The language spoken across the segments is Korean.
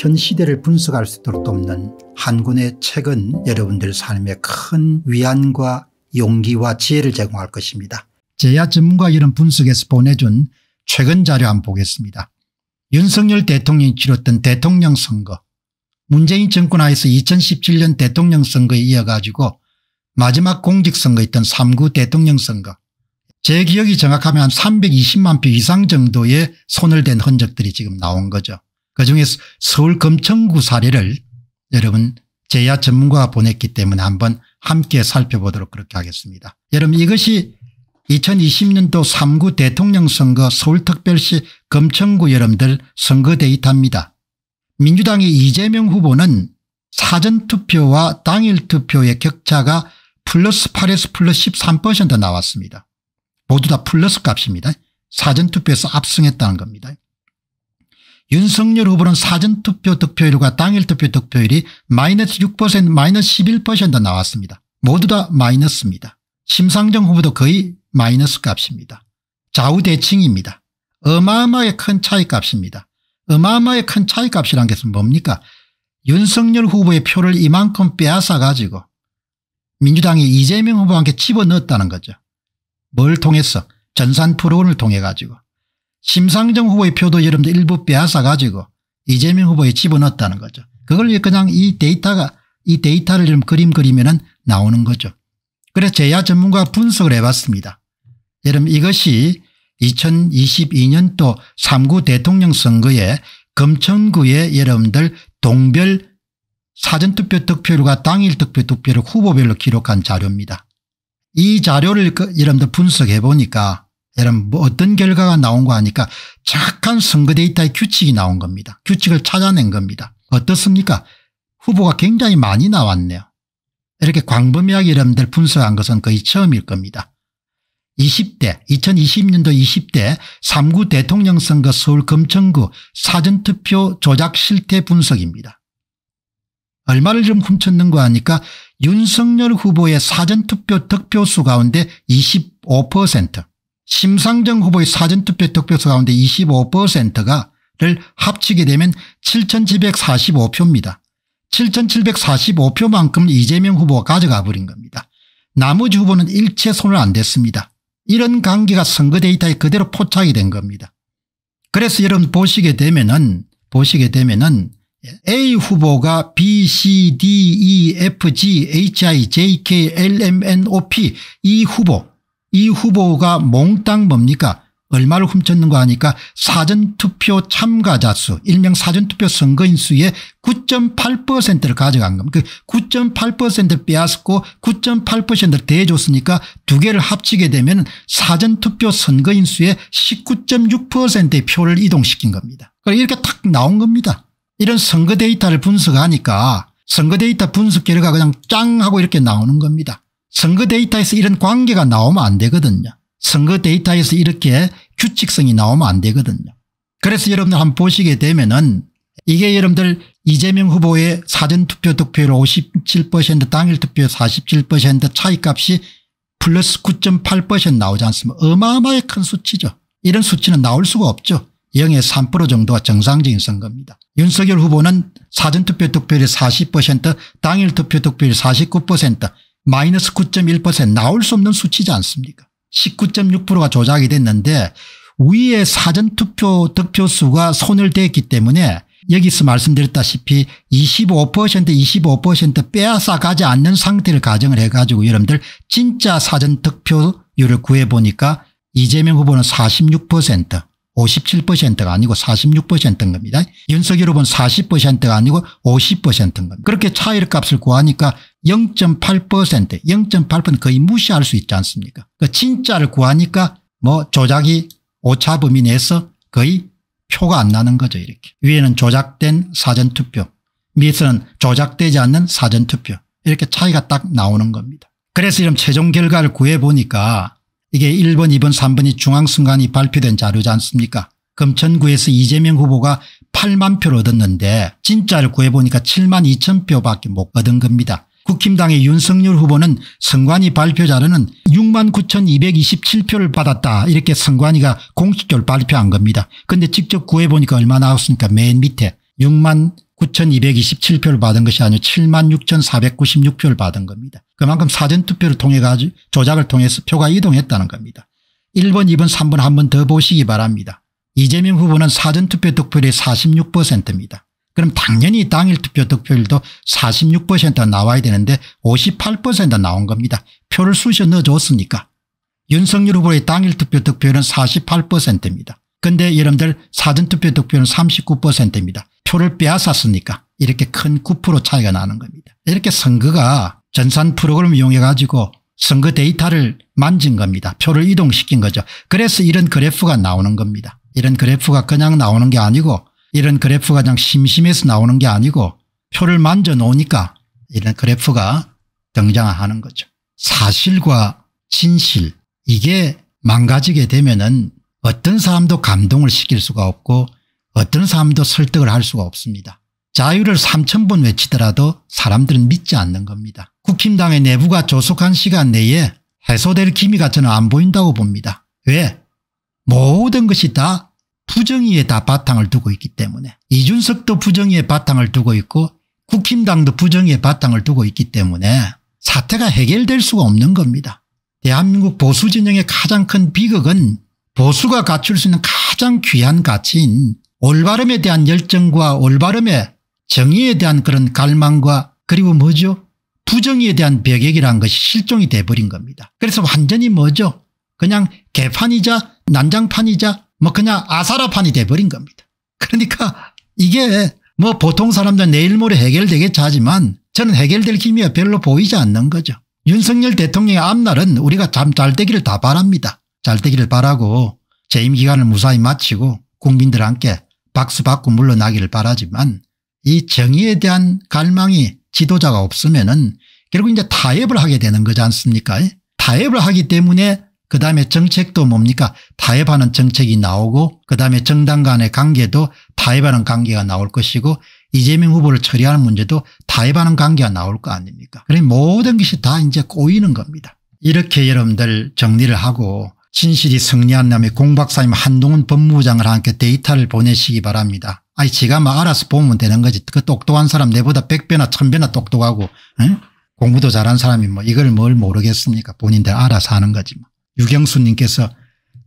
현 시대를 분석할 수 있도록 돕는 한 권의 책은 여러분들 삶에 큰 위안과 용기와 지혜를 제공할 것입니다. 제야 전문가 이런 분석에서 보내준 최근 자료 한번 보겠습니다. 윤석열 대통령이 치렀던 대통령 선거 문재인 정권 하에서 2017년 대통령 선거에 이어가지고 마지막 공직선거있던 3구 대통령 선거 제 기억이 정확하면 한 320만 표 이상 정도의 손을 댄 흔적들이 지금 나온 거죠. 그중에 서울검청구 서 사례를 여러분 제야 전문가가 보냈기 때문에 한번 함께 살펴보도록 그렇게 하겠습니다. 여러분 이것이 2020년도 3구 대통령 선거 서울특별시 검청구 여러분들 선거 데이터입니다. 민주당의 이재명 후보는 사전투표와 당일투표의 격차가 플러스 8에서 플러스 13% 나왔습니다. 모두 다 플러스 값입니다. 사전투표에서 압승했다는 겁니다. 윤석열 후보는 사전투표 득표율과 당일투표 득표율이 마이너스 6% 마이너스 11% 나왔습니다. 모두 다 마이너스입니다. 심상정 후보도 거의 마이너스 값입니다. 좌우대칭입니다. 어마어마하게 큰 차이값입니다. 어마어마하게 큰 차이값이란 것은 뭡니까 윤석열 후보의 표를 이만큼 빼앗아 가지고 민주당이 이재명 후보한테 집어넣었다는 거죠. 뭘 통해서 전산 프로그램을 통해 가지고 심상정 후보의 표도 여러분들 일부 빼앗아 가지고 이재명 후보에 집어넣었다는 거죠. 그걸 그냥 이 데이터가 이 데이터를 좀 그림 그리면은 나오는 거죠. 그래서 제야 전문가 분석을 해봤습니다. 여러분 이것이 2022년도 3구 대통령 선거에 금천구의 여러분들 동별 사전투표 득표율과 당일 득표 득표율 후보별로 기록한 자료입니다. 이 자료를 그 여러분들 분석해 보니까 여러분 뭐 어떤 결과가 나온 거 아니까 착한 선거 데이터의 규칙이 나온 겁니다. 규칙을 찾아낸 겁니다. 어떻습니까? 후보가 굉장히 많이 나왔네요. 이렇게 광범위하게 여러분들 분석한 것은 거의 처음일 겁니다. 20대 2020년도 20대 3구 대통령 선거 서울 검천구 사전투표 조작 실태 분석입니다. 얼마를 좀 훔쳤는 거 아니까 윤석열 후보의 사전투표 득표수 가운데 25% 심상정 후보의 사전투표 득표수 가운데 25%가 를 합치게 되면 7745표입니다. 7745표만큼 이재명 후보가 가져가 버린 겁니다. 나머지 후보는 일체 손을 안 댔습니다. 이런 관계가 선거 데이터에 그대로 포착이 된 겁니다. 그래서 여러분 보시게 되면은 보시게 되면은 A 후보가 B, C, D, E, F, G, H, I, J, K, L, M, N, O, P 이 후보 이 후보가 몽땅 뭡니까 얼마를 훔쳤는가 하니까 사전투표 참가자 수 일명 사전투표 선거인 수의 9.8%를 가져간 겁니다. 9.8%를 그 빼앗고 9.8%를 대줬으니까 두 개를 합치게 되면 사전투표 선거인 수의 19.6%의 표를 이동시킨 겁니다. 그러니까 이렇게 딱 나온 겁니다. 이런 선거 데이터를 분석하니까 선거 데이터 분석 결과가 그냥 짱 하고 이렇게 나오는 겁니다. 선거 데이터에서 이런 관계가 나오면 안 되거든요. 선거 데이터에서 이렇게 규칙성이 나오면 안 되거든요. 그래서 여러분들 한번 보시게 되면은 이게 여러분들 이재명 후보의 사전투표 득표율 57% 당일 투표 47% 차이값이 플러스 9.8% 나오지 않습니까 어마어마하게 큰 수치죠. 이런 수치는 나올 수가 없죠. 0에 3% 정도가 정상적인 선거입니다. 윤석열 후보는 사전투표 득표율이 40% 당일 투표 득표율이 49% 마이너스 9.1% 나올 수 없는 수치지 않습니까 19.6%가 조작이 됐는데 위에 사전투표 득표수가 손을 댔기 때문에 여기서 말씀드렸다시피 25% 25% 빼앗아 가지 않는 상태를 가정을 해가지고 여러분들 진짜 사전투표율을 구해보니까 이재명 후보는 46% 57%가 아니고 46%인 겁니다. 연석으로 본 40%가 아니고 50%인 겁니다. 그렇게 차이값을 구하니까 0.8% 0.8% 거의 무시할 수 있지 않습니까 그 진짜를 구하니까 뭐 조작이 오차 범위 내에서 거의 표가 안 나는 거죠 이렇게 위에는 조작된 사전투표 밑에는 조작되지 않는 사전투표 이렇게 차이가 딱 나오는 겁니다. 그래서 이런 최종 결과를 구해보니까 이게 1번 2번 3번이 중앙선관위 발표된 자료지 않습니까 금천구에서 이재명 후보가 8만 표를 얻었는데 진짜를 구해보니까 7만 2천 표밖에 못 얻은 겁니다. 국힘당의 윤석열 후보는 선관위 발표 자료는 6만 9,227표를 받았다 이렇게 선관위가 공식적으로 발표한 겁니다. 근데 직접 구해보니까 얼마 나왔습니까 맨 밑에 6만 9,227표를 받은 것이 아니고 76,496표를 받은 겁니다. 그만큼 사전투표를 통해 가지고 조작을 통해서 표가 이동했다는 겁니다. 1번 2번 3번 한 번 더 보시기 바랍니다. 이재명 후보는 사전투표 득표율이 46%입니다. 그럼 당연히 당일 투표 득표율도 46%가 나와야 되는데 58%가 나온 겁니다. 표를 쑤셔 넣어줬으니까. 윤석열 후보의 당일 투표 득표율은 48%입니다. 근데 여러분들 사전투표 득표율은 39%입니다. 표를 빼앗았으니까 이렇게 큰 9% 차이가 나는 겁니다. 이렇게 선거가 전산 프로그램 이용해 가지고 선거 데이터를 만진 겁니다. 표를 이동시킨 거죠. 그래서 이런 그래프가 나오는 겁니다. 이런 그래프가 그냥 나오는 게 아니고 이런 그래프가 그냥 심심해서 나오는 게 아니고 표를 만져 놓으니까 이런 그래프가 등장하는 거죠. 사실과 진실 이게 망가지게 되면 은 어떤 사람도 감동을 시킬 수가 없고 어떤 사람도 설득을 할 수가 없습니다. 자유를 3천번 외치더라도 사람들은 믿지 않는 겁니다. 국힘당의 내부가 조속한 시간 내에 해소될 기미가 저는 안 보인다고 봅니다. 왜? 모든 것이 다 부정의에 다 바탕을 두고 있기 때문에 이준석도 부정의에 바탕을 두고 있고 국힘당도 부정의에 바탕을 두고 있기 때문에 사태가 해결될 수가 없는 겁니다. 대한민국 보수 진영의 가장 큰 비극은 보수가 갖출 수 있는 가장 귀한 가치인 올바름에 대한 열정과 올바름에 정의에 대한 그런 갈망과 그리고 뭐죠? 부정의에 대한 벽액이라는 것이 실종이 돼버린 겁니다. 그래서 완전히 뭐죠? 그냥 개판이자 난장판이자 뭐 그냥 아사라판이 돼버린 겁니다. 그러니까 이게 뭐 보통 사람들 내일 모레 해결되겠지 하지만 저는 해결될 힘이 별로 보이지 않는 거죠. 윤석열 대통령의 앞날은 우리가 참잘 되기를 다 바랍니다. 잘 되기를 바라고 재임 기간을 무사히 마치고 국민들 함께 박수 받고 물러나기를 바라지만 이 정의에 대한 갈망이 지도자가 없으면 은 결국 이제 타협을 하게 되는 거지 않습니까 예? 타협을 하기 때문에 그 다음에 정책도 뭡니까 타협하는 정책이 나오고 그 다음에 정당 간의 관계도 타협하는 관계가 나올 것이고 이재명 후보를 처리하는 문제도 타협하는 관계가 나올 거 아닙니까 그러니 모든 것이 다 이제 꼬이는 겁니다 이렇게 여러분들 정리를 하고 진실이 승리한 다음에 공박사님 한동훈 법무부장을 함께 데이터를 보내시기 바랍니다. 아니 지가 뭐 알아서 보면 되는 거지. 그 똑똑한 사람 내보다 100배나 1000배나 똑똑하고 응? 공부도 잘한 사람이 뭐 이걸 뭘 모르겠습니까. 본인들 알아서 하는 거지. 뭐. 유경수 님께서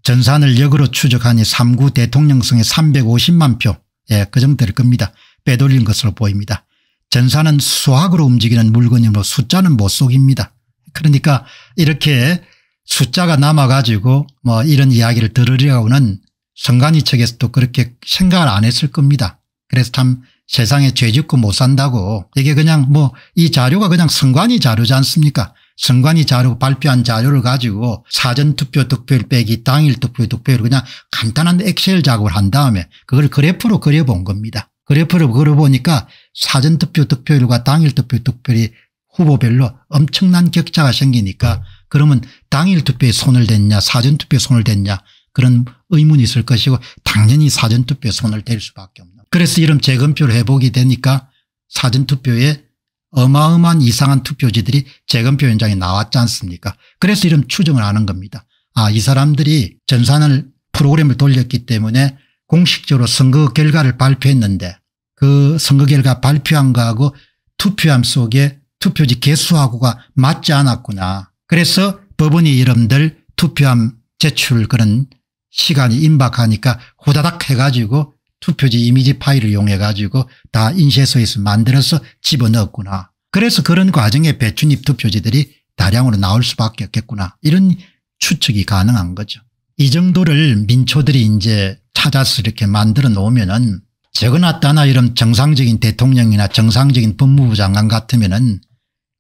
전산을 역으로 추적하니 3구 대통령성에 350만 표. 예, 그 정도 될 겁니다. 빼돌린 것으로 보입니다. 전산은 수학으로 움직이는 물건이므로 뭐 숫자는 못 속입니다. 그러니까 이렇게 숫자가 남아가지고 뭐 이런 이야기를 들으려고는 성관이 측에서도 그렇게 생각을 안 했을 겁니다. 그래서 참 세상에 죄 짓고 못 산다고 이게 그냥 뭐 이 자료가 그냥 성관이 자료지 않습니까 선관이 자료 발표한 자료를 가지고 사전투표 득표율 빼기 당일 투표 득표율 그냥 간단한 엑셀 작업을 한 다음에 그걸 그래프로 그려본 겁니다. 그래프로 그려보니까 사전투표 득표율과 당일 투표 득표율이 후보별로 엄청난 격차가 생기니까 네. 그러면 당일 투표에 손을 댔냐 사전 투표에 손을 댔냐 그런 의문이 있을 것이고 당연히 사전 투표에 손을 댈 수밖에 없는 그래서 이런 재검표를 회복이 되니까 사전 투표에 어마어마한 이상한 투표지들이 재검표 현장에 나왔지 않습니까 그래서 이런 추정을 하는 겁니다 아이 사람들이 전산을 프로그램을 돌렸기 때문에 공식적으로 선거 결과를 발표했는데 그 선거 결과 발표한 거하고 투표함 속에 투표지 개수하고가 맞지 않았구나 그래서 법원이 이름들 투표함 제출 그런 시간이 임박하니까 후다닥 해가지고 투표지 이미지 파일을 이용해가지고 다 인쇄소에서 만들어서 집어넣었구나. 그래서 그런 과정에 배춘잎 투표지들이 다량으로 나올 수밖에 없겠구나. 이런 추측이 가능한 거죠. 이 정도를 민초들이 이제 찾아서 이렇게 만들어 놓으면은 적어놨다나 이런 정상적인 대통령이나 정상적인 법무부 장관 같으면은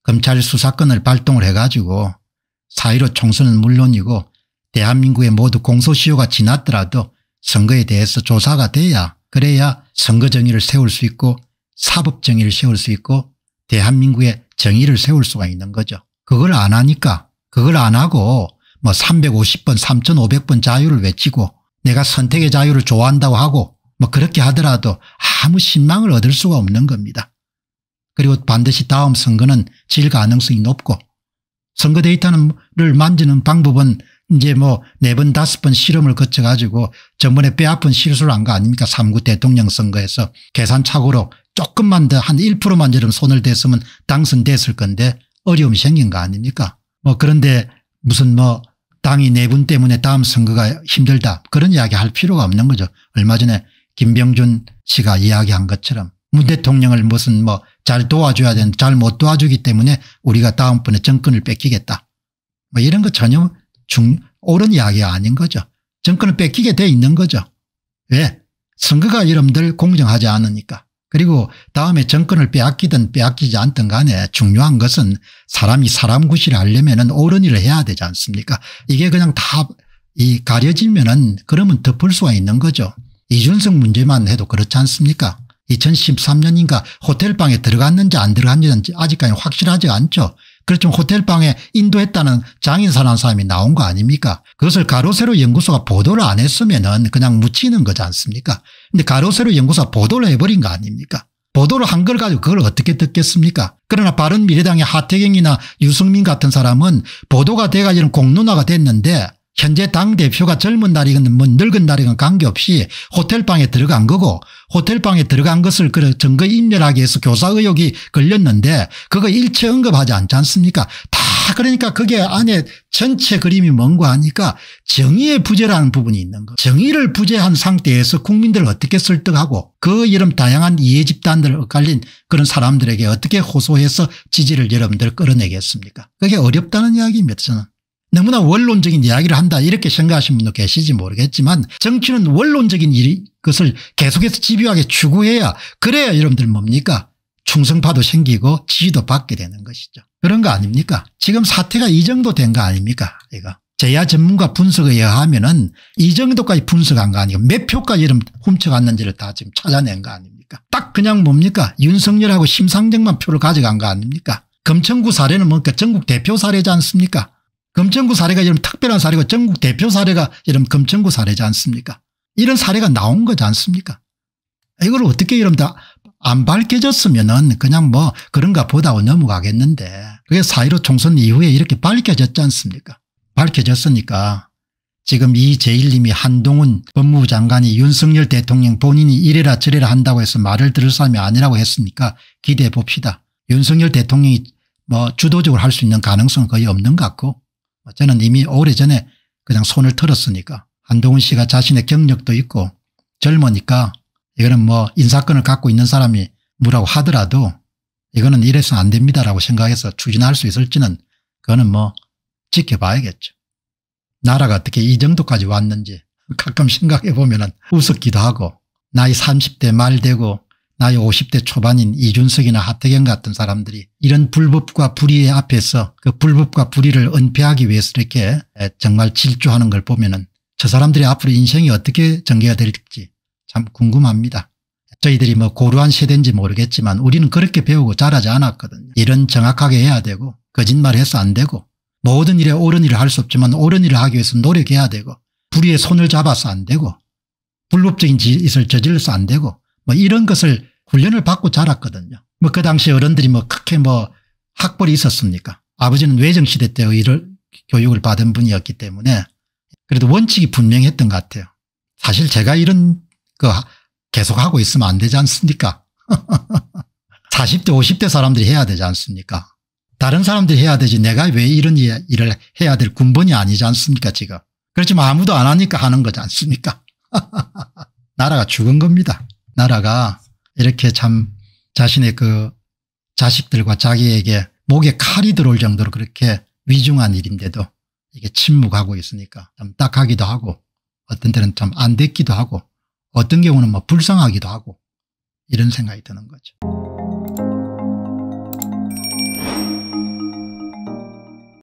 검찰 수사권을 발동을 해가지고 4.15 총선은 물론이고 대한민국의 모두 공소시효가 지났더라도 선거에 대해서 조사가 돼야 그래야 선거정의를 세울 수 있고 사법정의를 세울 수 있고 대한민국의 정의를 세울 수가 있는 거죠. 그걸 안 하니까 그걸 안 하고 뭐 350번 3500번 자유를 외치고 내가 선택의 자유를 좋아한다고 하고 뭐 그렇게 하더라도 아무 신망을 얻을 수가 없는 겁니다. 그리고 반드시 다음 선거는 질 가능성이 높고 선거 데이터를 만지는 방법은 이제 뭐 네 번 다섯 번 실험을 거쳐 가지고 전번에빼앗픈 실수를 한 거 아닙니까 3구 대통령 선거에서 계산착오로 조금만 더 한 1%만 저럼 손을 댔으면 당선됐을 건데 어려움이 생긴 거 아닙니까 뭐 그런데 무슨 뭐 당이 내분 네 때문에 다음 선거가 힘들다 그런 이야기 할 필요가 없는 거죠 얼마 전에 김병준 씨가 이야기한 것처럼 문 대통령을 무슨 뭐 잘 도와줘야 되는 잘못 도와주기 때문에 우리가 다음번에 정권을 뺏기겠다. 뭐 이런 거 전혀 중, 옳은 이야기가 아닌 거죠. 정권을 뺏기게 돼 있는 거죠. 왜? 선거가 여러분들 공정하지 않으니까. 그리고 다음에 정권을 빼앗기든 빼앗기지 않든 간에 중요한 것은 사람이 사람 구실을 하려면 옳은 일을 해야 되지 않습니까 이게 그냥 다이 가려지면 은 그러면 덮을 수가 있는 거죠. 이준석 문제만 해도 그렇지 않습니까 2013년인가 호텔방에 들어갔는지 안 들어갔는지 아직까지 확실하지 않죠. 그렇지만 호텔방에 인도했다는 장인사라는 사람이 나온 거 아닙니까 그것을 가로세로 연구소가 보도를 안 했으면 은 그냥 묻히는 거지 않습니까 근데 가로세로 연구소가 보도를 해버린 거 아닙니까 보도를 한 걸 가지고 그걸 어떻게 듣겠습니까 그러나 바른미래당의 하태경이나 유승민 같은 사람은 보도가 돼가지고 공론화가 됐는데 현재 당대표가 젊은 날이건 뭐 늙은 날이건 관계없이 호텔방에 들어간 거고 호텔방에 들어간 것을 그 증거 인멸하기 위해서 교사 의혹이 걸렸는데 그거 일체 언급하지 않지 않습니까 다 그러니까 그게 안에 전체 그림이 뭔가 하니까 정의의 부재라는 부분이 있는 거예요 정의를 부재한 상태에서 국민들을 어떻게 설득하고 그 이름 다양한 이해 집단들 을 엇갈린 그런 사람들에게 어떻게 호소해서 지지를 여러분들 끌어내겠습니까 그게 어렵다는 이야기입니다 저는. 너무나 원론적인 이야기를 한다 이렇게 생각하시는 분도 계시지 모르겠지만 정치는 원론적인 일이 그 것을 계속해서 집요하게 추구해야 그래야 여러분들 뭡니까 충성파도 생기고 지지도 받게 되는 것이죠. 그런 거 아닙니까 지금 사태가 이 정도 된 거 아닙니까 이거. 제야 전문가 분석에 의하면 은이 정도까지 분석한 거 아니고 몇 표까지 이름 훔쳐갔는지를 다 지금 찾아낸 거 아닙니까 딱 그냥 뭡니까 윤석열하고 심상정만 표를 가져간 거 아닙니까 금천구 사례는 뭡니까 전국 대표 사례지 않습니까 금천구 사례가 이런 특별한 사례고 전국 대표 사례가 이런 금천구 사례지 않습니까 이런 사례가 나온 거지 않습니까 이걸 어떻게 이러면 다안 밝혀졌으면 은 그냥 뭐 그런가 보다고 넘어가겠는데 그게 사1로 총선 이후에 이렇게 밝혀졌지 않습니까 밝혀졌으니까 지금 이제일님이 한동훈 법무부 장관이 윤석열 대통령 본인이 이래라 저래라 한다고 해서 말을 들을 사람이 아니라고 했으니까 기대해 봅시다. 윤석열 대통령이 뭐 주도적으로 할 수 있는 가능성은 거의 없는 것 같고 어, 저는 이미 오래전에 그냥 손을 털었으니까 한동훈 씨가 자신의 경력도 있고 젊으니까 이거는 뭐 인사권을 갖고 있는 사람이 뭐라고 하더라도 이거는 이래서 안 됩니다라고 생각해서 추진할 수 있을지는 그거는 뭐 지켜봐야겠죠. 나라가 어떻게 이 정도까지 왔는지 가끔 생각해 보면 은 우습기도 하고 나이 30대 말 되고 나이 50대 초반인 이준석이나 하태경 같은 사람들이 이런 불법과 불의의 앞에서 그 불법과 불의를 은폐하기 위해서 이렇게 정말 질주하는 걸 보면 은저 사람들이 앞으로 인생이 어떻게 전개가 될지 참 궁금합니다. 저희들이 뭐 고루한 세대인지 모르겠지만 우리는 그렇게 배우고 자라지 않았거든요. 일은 정확하게 해야 되고 거짓말해서 안 되고 모든 일에 옳은 일을 할 수 없지만 옳은 일을 하기 위해서 노력해야 되고 불의의 손을 잡아서 안 되고 불법적인 짓을 저질러서 안 되고 뭐 이런 것을 훈련을 받고 자랐거든요. 뭐 그 당시 어른들이 뭐 크게 뭐 학벌이 있었습니까? 아버지는 외정시대 때의을 교육을 받은 분이었기 때문에 그래도 원칙이 분명했던 것 같아요. 사실 제가 이런 거 계속 하고 있으면 안 되지 않습니까? 40대 50대 사람들이 해야 되지 않습니까? 다른 사람들이 해야 되지 내가 왜 이런 일을 해야 될 군번이 아니지 않습니까 지금. 그렇지만 아무도 안 하니까 하는 거지 않습니까? 나라가 죽은 겁니다. 나라가 이렇게 참 자신의 그 자식들과 자기에게 목에 칼이 들어올 정도로 그렇게 위중한 일인데도 이게 침묵하고 있으니까 참 딱하기도 하고 어떤 때는 참 안 됐기도 하고 어떤 경우는 뭐 불쌍하기도 하고 이런 생각이 드는 거죠.